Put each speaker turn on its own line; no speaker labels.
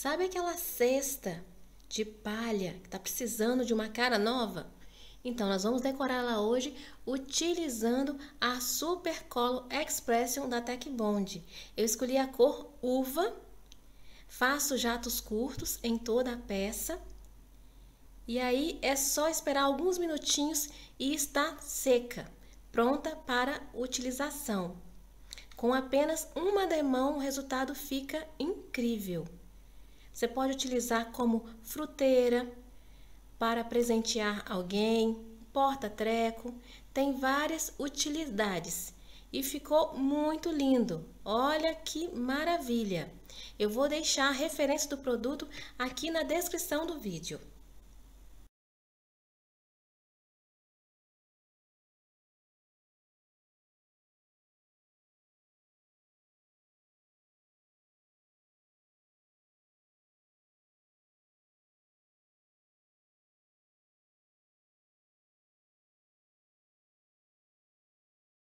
Sabe aquela cesta de palha que está precisando de uma cara nova? Então, nós vamos decorá-la hoje utilizando a Super Color Expression da Tech Bond. Eu escolhi a cor uva, faço jatos curtos em toda a peça. E aí é só esperar alguns minutinhos e está seca, pronta para utilização. Com apenas uma demão, o resultado fica incrível. Você pode utilizar como fruteira para presentear alguém, porta-treco, tem várias utilidades e ficou muito lindo. Olha que maravilha! Eu vou deixar a referência do produto aqui na descrição do vídeo.